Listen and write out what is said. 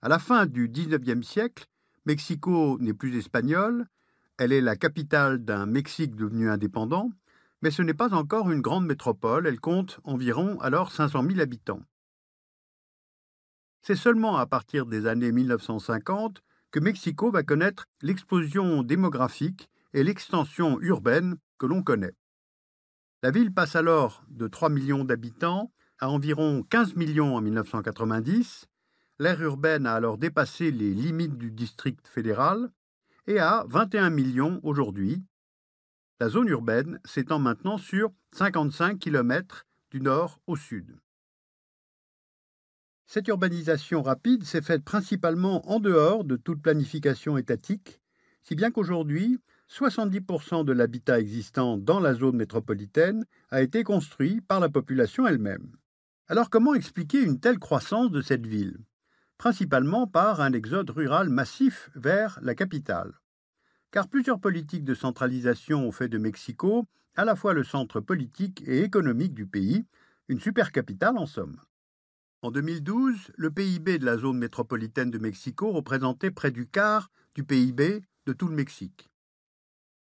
À la fin du XIXe siècle, Mexico n'est plus espagnole, elle est la capitale d'un Mexique devenu indépendant, mais ce n'est pas encore une grande métropole, elle compte environ alors 500 000 habitants. C'est seulement à partir des années 1950 que Mexico va connaître l'explosion démographique et l'extension urbaine que l'on connaît. La ville passe alors de 3 millions d'habitants à environ 15 millions en 1990 L'aire urbaine a alors dépassé les limites du district fédéral et a 21 millions aujourd'hui. La zone urbaine s'étend maintenant sur 55 km du nord au sud. Cette urbanisation rapide s'est faite principalement en dehors de toute planification étatique, si bien qu'aujourd'hui, 70% de l'habitat existant dans la zone métropolitaine a été construit par la population elle-même. Alors comment expliquer une telle croissance de cette ville principalement par un exode rural massif vers la capitale. Car plusieurs politiques de centralisation ont fait de Mexico à la fois le centre politique et économique du pays, une supercapitale en somme. En 2012, le PIB de la zone métropolitaine de Mexico représentait près du quart du PIB de tout le Mexique.